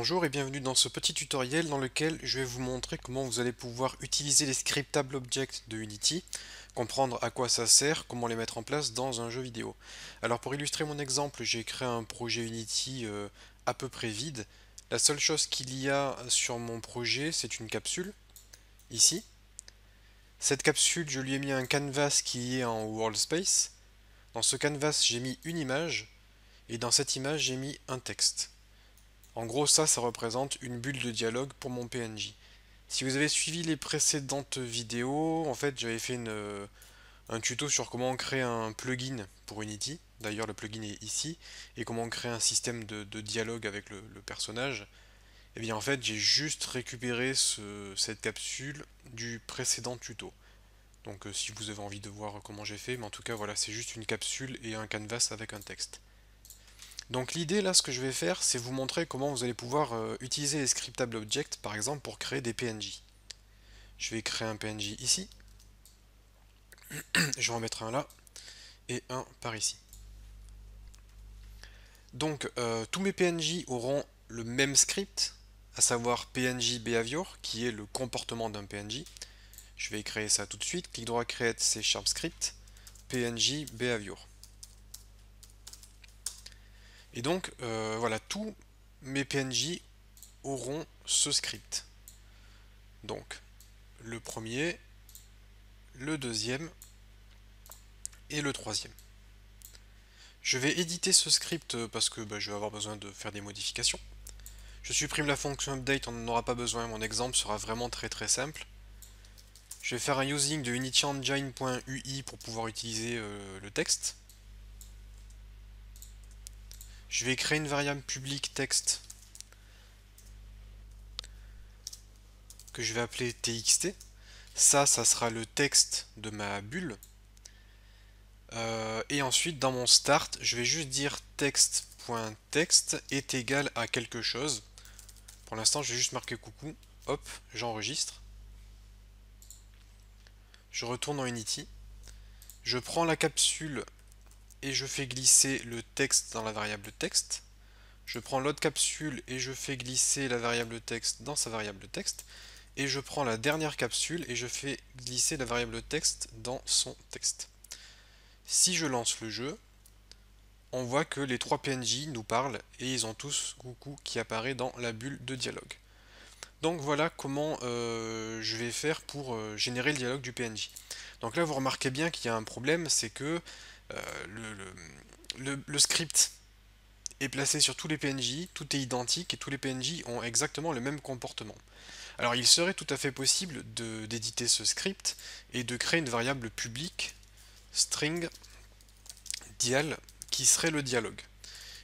Bonjour et bienvenue dans ce petit tutoriel dans lequel je vais vous montrer comment vous allez pouvoir utiliser les scriptable objects de Unity, comprendre à quoi ça sert, comment les mettre en place dans un jeu vidéo. Alors pour illustrer mon exemple, j'ai créé un projet Unity euh, à peu près vide. La seule chose qu'il y a sur mon projet, c'est une capsule, ici. Cette capsule, je lui ai mis un canvas qui est en World Space. Dans ce canvas, j'ai mis une image, et dans cette image, j'ai mis un texte. En gros, ça, ça représente une bulle de dialogue pour mon PNJ. Si vous avez suivi les précédentes vidéos, en fait, j'avais fait euh, un tuto sur comment créer un plugin pour Unity. D'ailleurs, le plugin est ici. Et comment créer un système de, dialogue avec le, personnage. Et eh bien, en fait, j'ai juste récupéré cette capsule du précédent tuto. Donc, euh, si vous avez envie de voir comment j'ai fait, mais en tout cas, voilà, c'est juste une capsule et un canvas avec un texte. Donc l'idée là, ce que je vais faire, c'est vous montrer comment vous allez pouvoir euh, utiliser les scriptable objects, par exemple, pour créer des PNJ. Je vais créer un PNJ ici. je vais en mettre un là. Et un par ici. Donc, euh, tous mes PNJ auront le même script, à savoir PNJ Behavior, qui est le comportement d'un PNJ. Je vais créer ça tout de suite. Clic droit, Create c'est Sharp Script, PNJ Behavior. Et donc, euh, voilà, tous mes PNJ auront ce script. Donc, le premier, le deuxième et le troisième. Je vais éditer ce script euh, parce que bah, je vais avoir besoin de faire des modifications. Je supprime la fonction update, on n'en aura pas besoin, mon exemple sera vraiment très très simple. Je vais faire un using de unityengine.ui pour pouvoir utiliser euh, le texte. Je vais créer une variable publique texte que je vais appeler txt. Ça, ça sera le texte de ma bulle. Euh, et ensuite, dans mon start, je vais juste dire text.text est égal à quelque chose. Pour l'instant, je vais juste marquer coucou. Hop, j'enregistre. Je retourne dans Unity. Je prends la capsule et je fais glisser le texte dans la variable texte. Je prends l'autre capsule et je fais glisser la variable texte dans sa variable texte. Et je prends la dernière capsule et je fais glisser la variable texte dans son texte. Si je lance le jeu, on voit que les trois PNJ nous parlent et ils ont tous coucou qui apparaît dans la bulle de dialogue. Donc voilà comment euh, je vais faire pour euh, générer le dialogue du PNJ. Donc là vous remarquez bien qu'il y a un problème, c'est que euh, le, script est placé sur tous les PNJ, tout est identique et tous les PNJ ont exactement le même comportement. Alors il serait tout à fait possible d'éditer ce script et de créer une variable publique string dial qui serait le dialogue.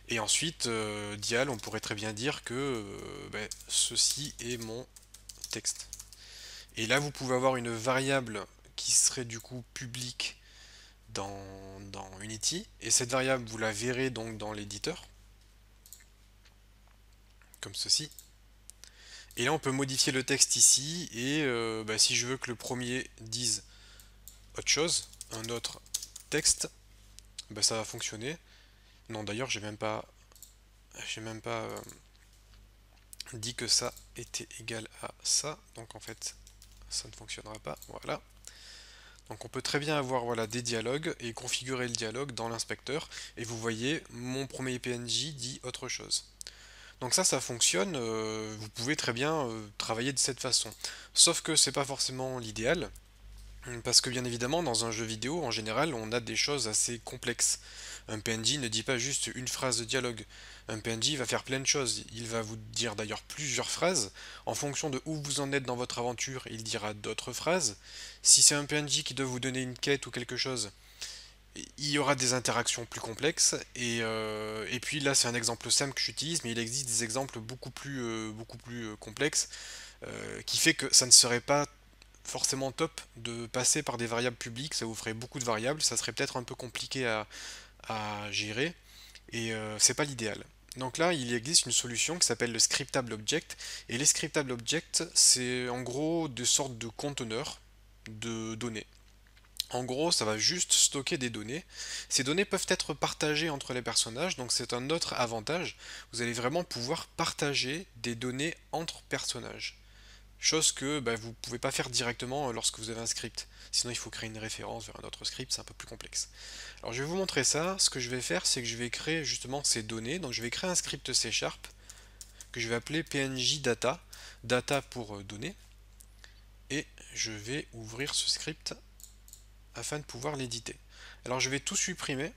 Et ensuite, euh, dial, on pourrait très bien dire que euh, ben, ceci est mon texte. Et là, vous pouvez avoir une variable qui serait du coup publique dans, Unity. Et cette variable, vous la verrez donc dans l'éditeur, comme ceci. Et là, on peut modifier le texte ici, et euh, bah, si je veux que le premier dise autre chose, un autre texte, bah, ça va fonctionner. Non, d'ailleurs, j'ai même pas, j'ai même pas euh, dit que ça était égal à ça, donc en fait, ça ne fonctionnera pas, voilà. Donc on peut très bien avoir voilà, des dialogues et configurer le dialogue dans l'inspecteur, et vous voyez, mon premier PNJ dit autre chose. Donc ça, ça fonctionne, euh, vous pouvez très bien euh, travailler de cette façon. Sauf que c'est pas forcément l'idéal, Hum, parce que bien évidemment, dans un jeu vidéo, en général, on a des choses assez complexes. Un PNJ ne dit pas juste une phrase de dialogue. Un PNJ va faire plein de choses. Il va vous dire d'ailleurs plusieurs phrases. En fonction de où vous en êtes dans votre aventure, il dira d'autres phrases. Si c'est un PNJ qui doit vous donner une quête ou quelque chose, il y aura des interactions plus complexes. Et, euh, puis là, c'est un exemple simple que j'utilise, mais il existe des exemples beaucoup plus, euh, beaucoup plus euh, complexes, qui fait que ça ne serait pas forcément top de passer par des variables publiques, ça vous ferait beaucoup de variables, ça serait peut-être un peu compliqué à, gérer, et euh, c'est pas l'idéal. Donc là, il existe une solution qui s'appelle le scriptable object, et les scriptable c'est en gros des sortes de conteneurs de données. En gros, ça va juste stocker des données. Ces données peuvent être partagées entre les personnages, donc c'est un autre avantage. Vous allez vraiment pouvoir partager des données entre personnages chose que bah, vous ne pouvez pas faire directement euh, lorsque vous avez un script. Sinon il faut créer une référence vers un autre script, c'est un peu plus complexe. Alors je vais vous montrer ça, ce que je vais faire c'est que je vais créer justement ces données, donc je vais créer un script C Sharp que je vais appeler PNJ data pour euh, données, et je vais ouvrir ce script afin de pouvoir l'éditer. Alors je vais tout supprimer,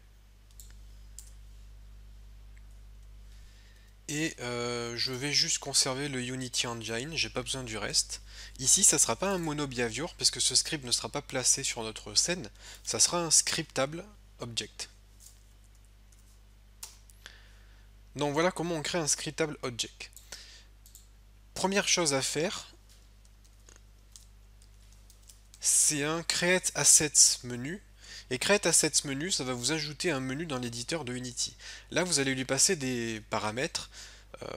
et euh, je vais juste conserver le Unity Engine, j'ai pas besoin du reste. Ici, ça sera pas un monobehavior, parce que ce script ne sera pas placé sur notre scène, ça sera un scriptable object. Donc voilà comment on crée un scriptable object. Première chose à faire, c'est un create assets menu et Create Assets Menu, ça va vous ajouter un menu dans l'éditeur de Unity. Là, vous allez lui passer des paramètres, euh,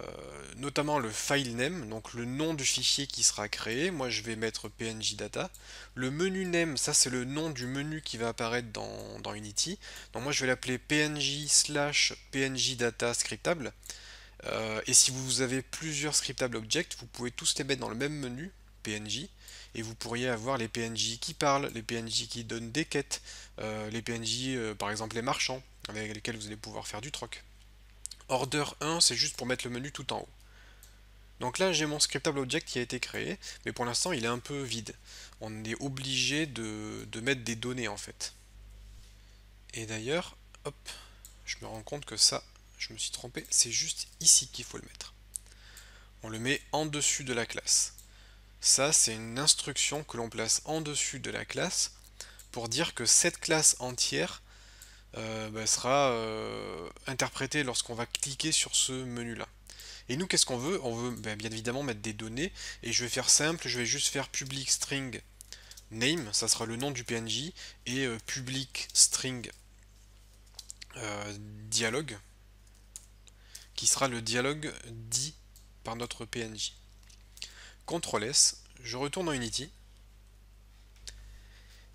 notamment le file name, donc le nom du fichier qui sera créé. Moi, je vais mettre PNG Data. Le menu name, ça c'est le nom du menu qui va apparaître dans, Unity. Donc moi, je vais l'appeler PNG slash PNG Data scriptable. Euh, et si vous avez plusieurs scriptable objects, vous pouvez tous les mettre dans le même menu, PNG, et vous pourriez avoir les PNJ qui parlent, les PNJ qui donnent des quêtes, euh, les PNJ, euh, par exemple les marchands, avec lesquels vous allez pouvoir faire du troc. Order 1, c'est juste pour mettre le menu tout en haut. Donc là, j'ai mon scriptable object qui a été créé, mais pour l'instant, il est un peu vide. On est obligé de, de mettre des données, en fait. Et d'ailleurs, hop, je me rends compte que ça, je me suis trompé, c'est juste ici qu'il faut le mettre. On le met en dessus de la classe. Ça, c'est une instruction que l'on place en dessus de la classe pour dire que cette classe entière euh, bah, sera euh, interprétée lorsqu'on va cliquer sur ce menu-là. Et nous, qu'est-ce qu'on veut On veut bah, bien évidemment mettre des données, et je vais faire simple, je vais juste faire public string name, ça sera le nom du PNJ, et euh, public string dialogue, qui sera le dialogue dit par notre PNJ. CTRL S, je retourne dans Unity.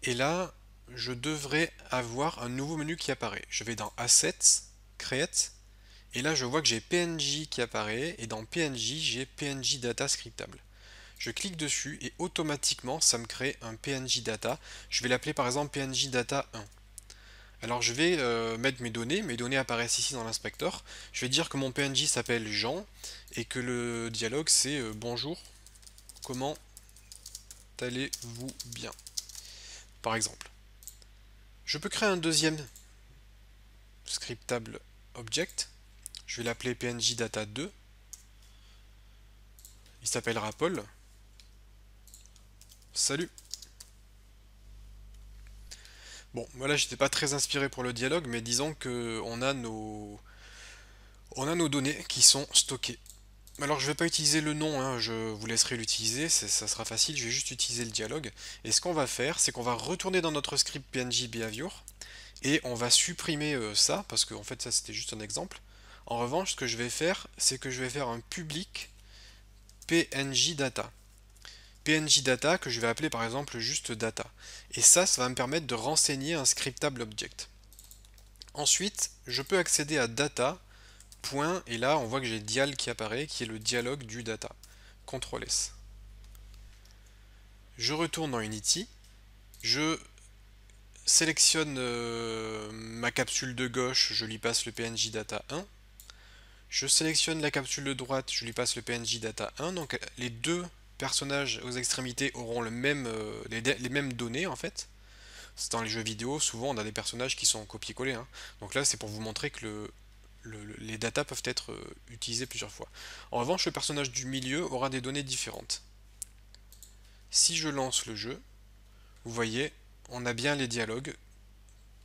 Et là, je devrais avoir un nouveau menu qui apparaît. Je vais dans Assets, Create, et là je vois que j'ai PNG qui apparaît, et dans PNG, j'ai PNG Data Scriptable. Je clique dessus et automatiquement ça me crée un PNG Data. Je vais l'appeler par exemple PNG Data 1. Alors je vais euh, mettre mes données, mes données apparaissent ici dans l'inspecteur. Je vais dire que mon PNG s'appelle Jean et que le dialogue c'est euh, bonjour, comment allez-vous bien Par exemple, je peux créer un deuxième scriptable object. Je vais l'appeler PNJ Data 2. Il s'appellera Paul. Salut Bon, voilà, j'étais pas très inspiré pour le dialogue, mais disons que a nos on a nos données qui sont stockées. Alors je ne vais pas utiliser le nom, hein, je vous laisserai l'utiliser, ça sera facile, je vais juste utiliser le dialogue. Et ce qu'on va faire, c'est qu'on va retourner dans notre script PNG Behavior, et on va supprimer euh, ça, parce qu'en fait ça c'était juste un exemple. En revanche, ce que je vais faire, c'est que je vais faire un public PNG Data. Data que je vais appeler par exemple juste Data. Et ça, ça va me permettre de renseigner un scriptable object. Ensuite, je peux accéder à Data point, et là on voit que j'ai dial qui apparaît, qui est le dialogue du data. CTRL S. Je retourne dans Unity, je sélectionne euh, ma capsule de gauche, je lui passe le PNJ data 1. Je sélectionne la capsule de droite, je lui passe le PNJ data 1. Donc les deux personnages aux extrémités auront euh, les, mêmes données en fait. C'est dans les jeux vidéo, souvent on a des personnages qui sont copiés-collés. Hein. Donc là c'est pour vous montrer que le, les datas peuvent être euh, utilisées plusieurs fois. En revanche, le personnage du milieu aura des données différentes. Si je lance le jeu, vous voyez, on a bien les dialogues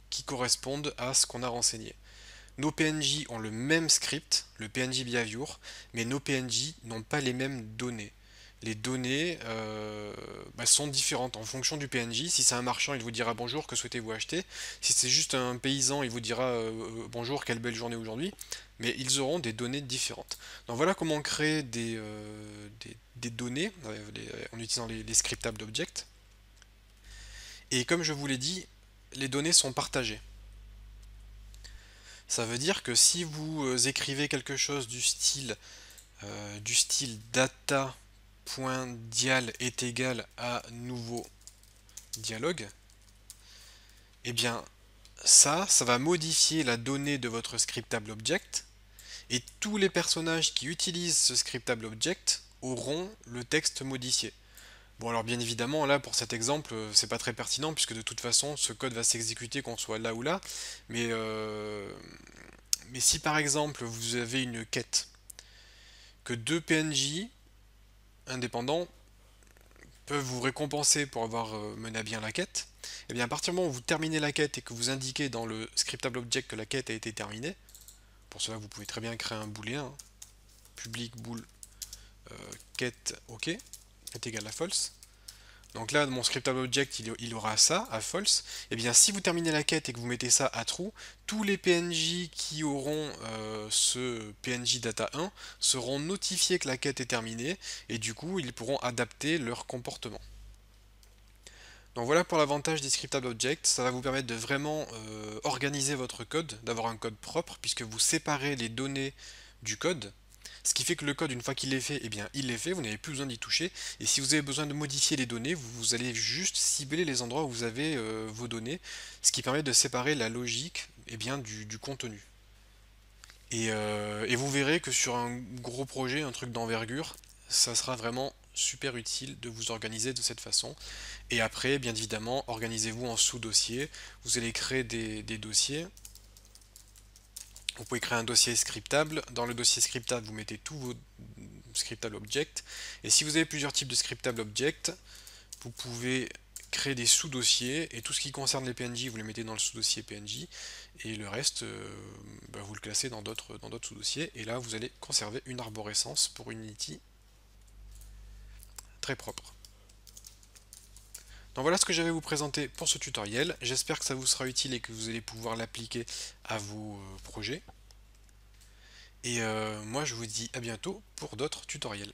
qui correspondent à ce qu'on a renseigné. Nos PNJ ont le même script, le PNJ Behavior, mais nos PNJ n'ont pas les mêmes données les données euh, bah, sont différentes en fonction du PNJ. Si c'est un marchand, il vous dira bonjour, que souhaitez-vous acheter. Si c'est juste un paysan, il vous dira euh, euh, bonjour, quelle belle journée aujourd'hui. Mais ils auront des données différentes. Donc voilà comment créer des, des, données en utilisant les, scriptables d'object. Et comme je vous l'ai dit, les données sont partagées. Ça veut dire que si vous écrivez quelque chose du style, du style data point dial est égal à nouveau dialogue, et eh bien ça, ça va modifier la donnée de votre scriptable object et tous les personnages qui utilisent ce scriptable object auront le texte modifié. Bon alors bien évidemment là pour cet exemple euh, c'est pas très pertinent puisque de toute façon ce code va s'exécuter qu'on soit là ou là mais, euh, mais si par exemple vous avez une quête que deux PNJ indépendants peuvent vous récompenser pour avoir euh, mené à bien la quête, et eh bien à partir du moment où vous terminez la quête et que vous indiquez dans le scriptable object que la quête a été terminée, pour cela vous pouvez très bien créer un booléen, hein. public bool euh, quête ok, est égal à false, donc là, mon scriptable object, il, aura ça, à false. Et eh bien, si vous terminez la quête et que vous mettez ça à true, tous les PNJ qui auront euh, ce PNJ data 1 seront notifiés que la quête est terminée, et du coup, ils pourront adapter leur comportement. Donc voilà pour l'avantage des scriptable objects, ça va vous permettre de vraiment euh, organiser votre code, d'avoir un code propre, puisque vous séparez les données du code, ce qui fait que le code, une fois qu'il est fait, eh bien, il est fait, vous n'avez plus besoin d'y toucher. Et si vous avez besoin de modifier les données, vous, allez juste cibler les endroits où vous avez euh, vos données, ce qui permet de séparer la logique eh bien, du, contenu. Euh, et, vous verrez que sur un gros projet, un truc d'envergure, ça sera vraiment super utile de vous organiser de cette façon. Et après, bien évidemment, organisez-vous en sous-dossiers. Vous allez créer des dossiers vous pouvez créer un dossier scriptable. Dans le dossier scriptable, vous mettez tous vos scriptable objects. Et si vous avez plusieurs types de scriptable objects, vous pouvez créer des sous-dossiers et tout ce qui concerne les PNJ, vous les mettez dans le sous-dossier PNJ et le reste, euh, bah, vous le classez dans d'autres sous-dossiers. Et là, vous allez conserver une arborescence pour Unity très propre. Donc voilà ce que j'avais vous présenter pour ce tutoriel. J'espère que ça vous sera utile et que vous allez pouvoir l'appliquer à vos euh, projets. Et euh, moi je vous dis à bientôt pour d'autres tutoriels.